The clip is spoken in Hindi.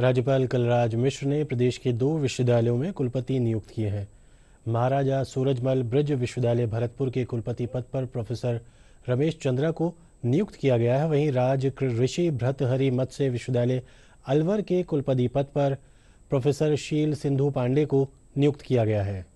राज्यपाल कलराज मिश्र ने प्रदेश के दो विश्वविद्यालयों में कुलपति नियुक्त किए हैं महाराजा सूरजमल ब्रज विश्वविद्यालय भरतपुर के कुलपति पद पर प्रोफेसर रमेश चंद्रा को नियुक्त किया गया है वहीं राज ऋषि भ्रतहरि मत्स्य विश्वविद्यालय अलवर के कुलपति पद पर प्रोफेसर शील सिंधु पांडे को नियुक्त किया गया है